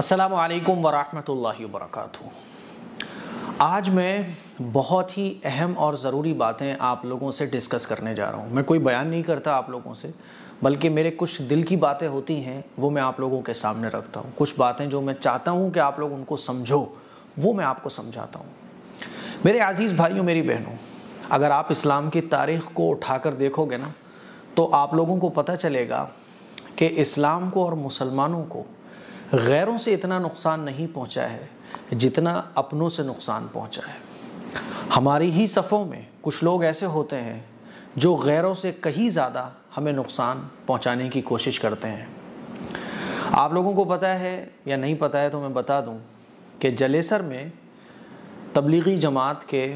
असलकम वरहमल वर्क आज मैं बहुत ही अहम और ज़रूरी बातें आप लोगों से डिस्कस करने जा रहा हूँ मैं कोई बयान नहीं करता आप लोगों से बल्कि मेरे कुछ दिल की बातें होती हैं वो मैं आप लोगों के सामने रखता हूँ कुछ बातें जो मैं चाहता हूँ कि आप लोग उनको समझो वो मैं आपको समझाता हूँ मेरे आज़ीज़ भाइयों मेरी बहनों अगर आप इस्लाम की तारीख़ को उठा कर देखोगे ना तो आप लोगों को पता चलेगा कि इस्लाम को और मुसलमानों को गैरों से इतना नुकसान नहीं पहुंचा है जितना अपनों से नुकसान पहुंचा है हमारी ही सफ़ों में कुछ लोग ऐसे होते हैं जो गैरों से कहीं ज़्यादा हमें नुकसान पहुंचाने की कोशिश करते हैं आप लोगों को पता है या नहीं पता है तो मैं बता दूं कि जलेसर में तबलीगी जमात के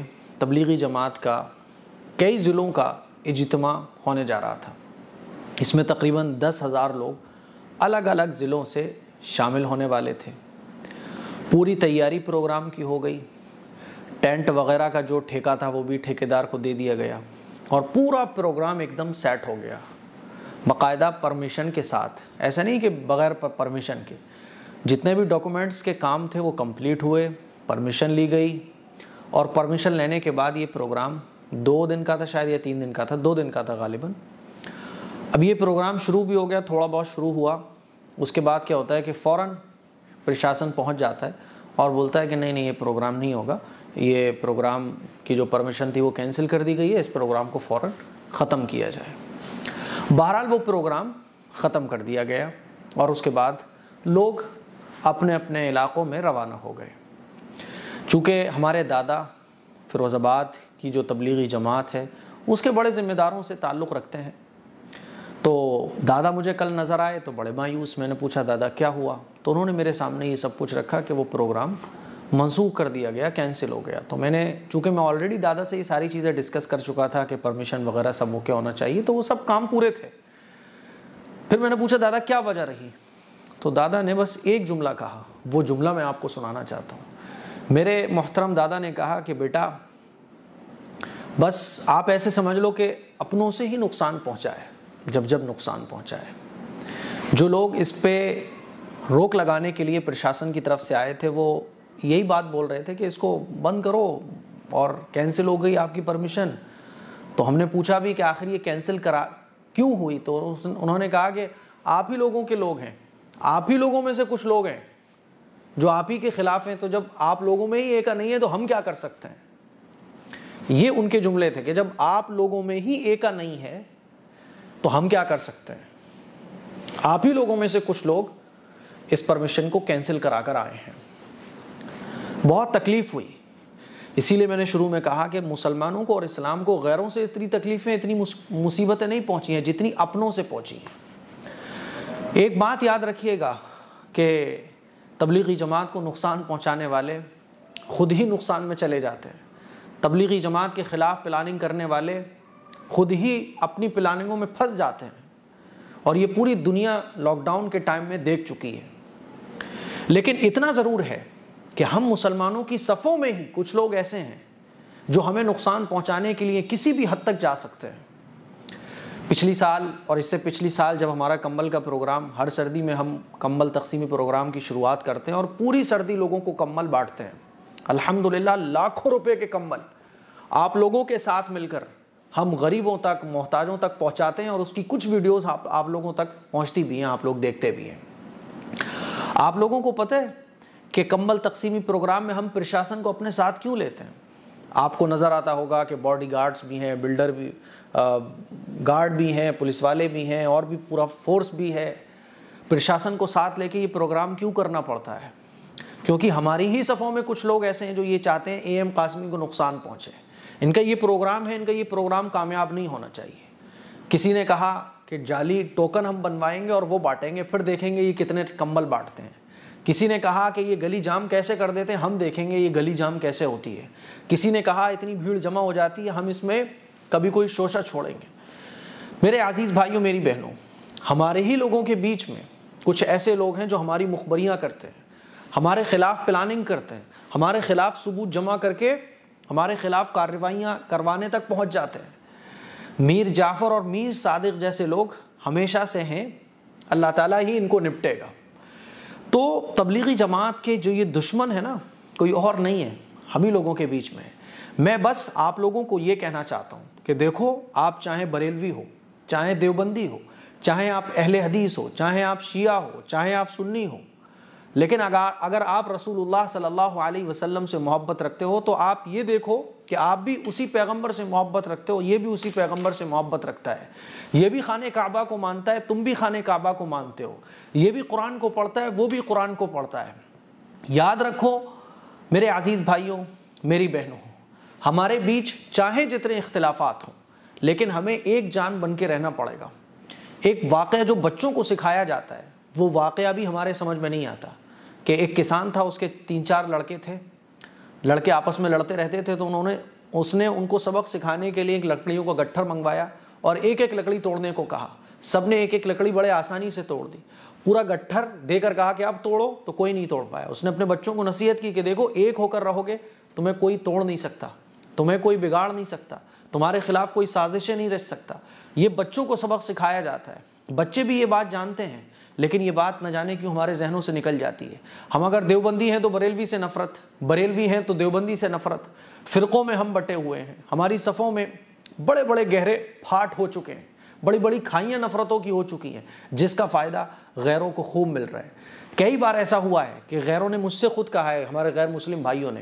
तबलीगी जमात का कई ज़िलों का इजतमा होने जा रहा था इसमें तकरीबन दस हज़ार लोग अलग अलग ज़िलों से शामिल होने वाले थे पूरी तैयारी प्रोग्राम की हो गई टेंट वगैरह का जो ठेका था वो भी ठेकेदार को दे दिया गया और पूरा प्रोग्राम एकदम सेट हो गया बाकायदा परमिशन के साथ ऐसा नहीं कि बगैर परमिशन के जितने भी डॉक्यूमेंट्स के काम थे वो कंप्लीट हुए परमिशन ली गई और परमिशन लेने के बाद ये प्रोग्राम दो दिन का था शायद या तीन दिन का था दो दिन का था गालिबा अब ये प्रोग्राम शुरू भी हो गया थोड़ा बहुत शुरू हुआ उसके बाद क्या होता है कि फ़ौर प्रशासन पहुँच जाता है और बोलता है कि नहीं नहीं ये प्रोग्राम नहीं होगा ये प्रोग्राम की जो परमिशन थी वो कैंसिल कर दी गई है इस प्रोग्राम को फ़ौर ख़त्म किया जाए बहरहाल वो प्रोग्राम ख़त्म कर दिया गया और उसके बाद लोग अपने अपने इलाक़ों में रवाना हो गए चूँकि हमारे दादा फिरोज़ाबाद की जो तबलीगी जमात है उसके बड़े ज़िम्मेदारों से ताल्लुक़ रखते हैं तो दादा मुझे कल नज़र आए तो बड़े मायूस मैंने पूछा दादा क्या हुआ तो उन्होंने मेरे सामने ये सब कुछ रखा कि वो प्रोग्राम मंसूख कर दिया गया कैंसिल हो गया तो मैंने चूँकि मैं ऑलरेडी दादा से ये सारी चीज़ें डिस्कस कर चुका था कि परमिशन वगैरह सब ओके होना चाहिए तो वो सब काम पूरे थे फिर मैंने पूछा दादा क्या वजह रही तो दादा ने बस एक जुमला कहा वो जुमला मैं आपको सुनाना चाहता हूँ मेरे मोहतरम दादा ने कहा कि बेटा बस आप ऐसे समझ लो कि अपनों से ही नुकसान पहुँचा है जब जब नुकसान पहुंचाए जो लोग इस पर रोक लगाने के लिए प्रशासन की तरफ से आए थे वो यही बात बोल रहे थे कि इसको बंद करो और कैंसिल हो गई आपकी परमिशन तो हमने पूछा भी कि आखिर ये कैंसिल करा क्यों हुई तो उन्होंने कहा कि आप ही लोगों के लोग हैं आप ही लोगों में से कुछ लोग हैं जो आप ही के खिलाफ हैं तो जब आप लोगों में ही एक नहीं है तो हम क्या कर सकते हैं ये उनके जुमले थे कि जब आप लोगों में ही एका नहीं है तो हम क्या कर सकते हैं आप ही लोगों में से कुछ लोग इस परमिशन को कैंसिल करा कर आए हैं बहुत तकलीफ हुई इसीलिए मैंने शुरू में कहा कि मुसलमानों को और इस्लाम को गैरों से इतनी तकलीफ़ें इतनी मुसीबतें नहीं पहुंची हैं जितनी अपनों से पहुंची हैं एक बात याद रखिएगा कि तबलीगी जमात को नुकसान पहुंचाने वाले खुद ही नुकसान में चले जाते हैं तबलीगी जमात के ख़िलाफ़ प्लानिंग करने वाले खुद ही अपनी प्लानिंगों में फंस जाते हैं और ये पूरी दुनिया लॉकडाउन के टाइम में देख चुकी है लेकिन इतना ज़रूर है कि हम मुसलमानों की सफ़ों में ही कुछ लोग ऐसे हैं जो हमें नुकसान पहुंचाने के लिए किसी भी हद तक जा सकते हैं पिछली साल और इससे पिछली साल जब हमारा कंबल का प्रोग्राम हर सर्दी में हम कंबल तकसीमी प्रोग्राम की शुरुआत करते हैं और पूरी सर्दी लोगों को कंबल बांटते हैं अल्हम्दुलिल्लाह लाखों रुपए के कंबल आप लोगों के साथ मिलकर हम गरीबों तक मोहताजों तक पहुंचाते हैं और उसकी कुछ वीडियोस आप आप लोगों तक पहुंचती भी हैं आप लोग देखते भी हैं आप लोगों को पता है कि कंबल तकसीमी प्रोग्राम में हम प्रशासन को अपने साथ क्यों लेते हैं आपको नज़र आता होगा कि बॉडी गार्ड्स भी हैं बिल्डर भी गार्ड भी हैं पुलिस वाले भी हैं और भी पूरा फोर्स भी है प्रशासन को साथ लेके ये प्रोग्राम क्यों करना पड़ता है क्योंकि हमारी ही सफ़ों में कुछ लोग ऐसे हैं जो ये चाहते हैं ए एम कासमी को नुकसान पहुँचे इनका ये प्रोग्राम है इनका ये प्रोग्राम कामयाब नहीं होना चाहिए किसी ने कहा कि जाली टोकन हम बनवाएंगे और वो बांटेंगे फिर देखेंगे ये कितने कम्बल बांटते हैं किसी ने कहा कि ये गली जाम कैसे कर देते हैं हम देखेंगे ये गली जाम कैसे होती है किसी ने कहा इतनी भीड़ जमा हो जाती है हम इसमें कभी कोई शोशा छोड़ेंगे मेरे आज़ीज़ भाइयों मेरी बहनों हमारे ही लोगों के बीच में कुछ ऐसे लोग हैं जो हमारी मुखबरियाँ करते हैं हमारे ख़िलाफ़ प्लानिंग करते हैं हमारे ख़िलाफ़ सबूत जमा करके हमारे खिलाफ कार्रवाइयाँ करवाने तक पहुँच जाते हैं मीर जाफ़र और मीर सादिक जैसे लोग हमेशा से हैं अल्लाह ताला ही इनको निपटेगा तो तबलीगी जमात के जो ये दुश्मन है ना कोई और नहीं है हम ही लोगों के बीच में है मैं बस आप लोगों को ये कहना चाहता हूँ कि देखो आप चाहे बरेलवी हो चाहे देवबंदी हो चाहे आप अहले हदीस हो चाहे आप शिया हो चाहे आप सुन्नी हो लेकिन अगर अगर आप रसूलुल्लाह सल्लल्लाहु अलैहि वसल्लम से मोहब्बत रखते हो तो आप ये देखो कि आप भी उसी पैगंबर से मोहब्बत रखते हो ये भी उसी पैगंबर से मोहब्बत रखता है ये भी खान काबा को मानता है तुम भी खान काबा को मानते हो ये भी कुरान को पढ़ता है वो भी कुरान को पढ़ता है याद रखो मेरे अज़ीज़ भाइयों मेरी बहनों हमारे बीच चाहे जितने इख्तलाफात हों लेकिन हमें एक जान बन के रहना पड़ेगा एक वाक़ जो बच्चों को सिखाया जाता है वो वाक़ भी हमारे समझ में नहीं आता कि एक किसान था उसके तीन चार लड़के थे लड़के आपस में लड़ते रहते थे तो उन्होंने उसने उनको सबक सिखाने के लिए एक लकड़ियों का गट्ठर मंगवाया और एक एक लकड़ी तोड़ने को कहा सब ने एक एक लकड़ी बड़े आसानी से तोड़ दी पूरा गट्ठर देकर कहा कि आप तोड़ो तो कोई नहीं तोड़ पाया उसने अपने बच्चों को नसीहत की कि देखो एक होकर रहोगे तुम्हें कोई तोड़ नहीं सकता तुम्हें कोई बिगाड़ नहीं सकता तुम्हारे खिलाफ कोई साजिशें नहीं रच सकता ये बच्चों को सबक सिखाया जाता है बच्चे भी ये बात जानते हैं लेकिन ये बात न जाने क्यों हमारे जहनों से निकल जाती है हम अगर देवबंदी हैं तो बरेलवी से नफरत बरेलवी हैं तो देवबंदी से नफरत फ़िरक़ों में हम बटे हुए हैं हमारी सफ़ों में बड़े बड़े गहरे फाट हो चुके हैं बड़ी बड़ी खाइयाँ नफ़रतों की हो चुकी हैं जिसका फ़ायदा गैरों को खूब मिल रहा है कई बार ऐसा हुआ है कि गैरों ने मुझसे खुद कहा है हमारे गैर मुस्लिम भाइयों ने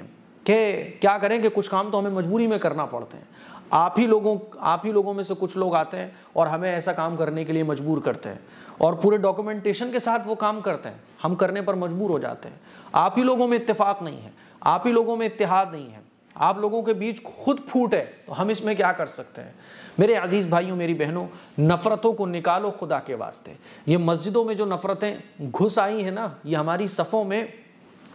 कि क्या करें कि कुछ काम तो हमें मजबूरी में करना पड़ते हैं आप ही लोगों आप ही लोगों में से कुछ लोग आते हैं और हमें ऐसा काम करने के लिए मजबूर करते हैं और पूरे डॉक्यूमेंटेशन के साथ वो काम करते हैं हम करने पर मजबूर हो जाते हैं आप ही लोगों में इत्तेफाक नहीं है आप ही लोगों में इतिहाद नहीं है आप लोगों के बीच खुद फूट है तो हम इसमें क्या कर सकते हैं मेरे अजीज़ भाइयों मेरी बहनों नफ़रतों को निकालो खुदा के वास्ते ये मस्जिदों में जो नफ़रतें घुस आई हैं ना ये हमारी सफ़ों में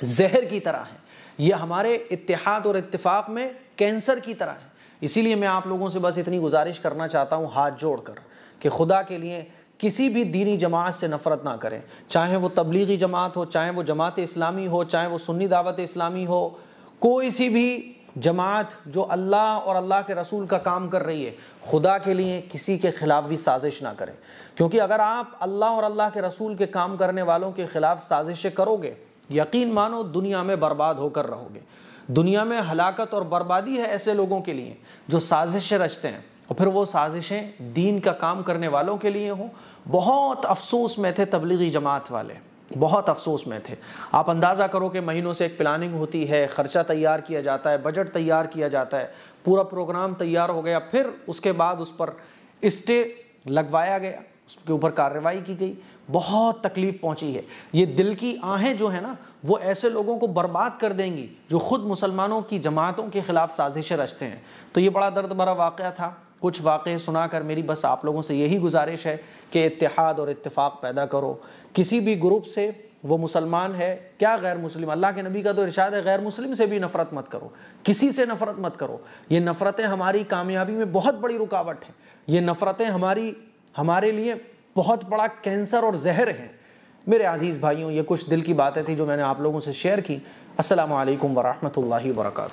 जहर की तरह हैं ये हमारे इतिहाद और इत्तेफाक में कैंसर की तरह है इसीलिए मैं आप लोगों से बस इतनी गुजारिश करना चाहता हूँ हाथ जोड़ कर कि खुदा के लिए किसी भी दीनी जमात से नफ़रत ना करें चाहे वो तबलीगी जमात हो चाहे वो जमात इस्लामी हो चाहे वो सुन्नी दावत इस्लामी हो कोई सी भी जमात जो अल्लाह और अल्लाह के रसूल का काम कर रही है खुदा के लिए किसी के ख़िलाफ़ भी साजिश ना करें क्योंकि अगर आप अल्लाह और अल्लाह के रसूल के काम करने वालों के ख़िलाफ़ साजिशें करोगे यकीन मानो दुनिया में बर्बाद होकर रहोगे दुनिया में हलाकत और बर्बादी है ऐसे लोगों के लिए जो साजिशें रचते हैं और फिर वो साजिशें दीन का काम करने वालों के लिए हों बहुत अफसोस में थे तबलीगी जमात वाले बहुत अफसोस में थे आप अंदाज़ा करो कि महीनों से एक प्लानिंग होती है ख़र्चा तैयार किया जाता है बजट तैयार किया जाता है पूरा प्रोग्राम तैयार हो गया फिर उसके बाद उस पर स्टे लगवाया गया उसके ऊपर कार्रवाई की गई बहुत तकलीफ़ पहुंची है ये दिल की आहें जो है ना वो ऐसे लोगों को बर्बाद कर देंगी जो ख़ुद मुसलमानों की जमातों के ख़िलाफ़ साजिशें रचते हैं तो ये बड़ा दर्द भरा वाक़ था कुछ वाक़े सुना कर मेरी बस आप लोगों से यही गुजारिश है कि इतिहाद और इतफाक़ पैदा करो किसी भी ग्रुप से वो मुसलमान है क्या गैर मुस्लिम अल्लाह के नबी का तो इरशाद है गैर मुस्लिम से भी नफ़रत मत करो किसी से नफ़रत मत करो ये नफ़रतें हमारी कामयाबी में बहुत बड़ी रुकावट हैं ये नफ़रतें हमारी हमारे लिए बहुत बड़ा कैंसर और जहर हैं मेरे अज़ीज़ भाइयों ये कुछ दिल की बातें थी जो मैंने आप लोगों से शेयर की असल वरहमल वर्का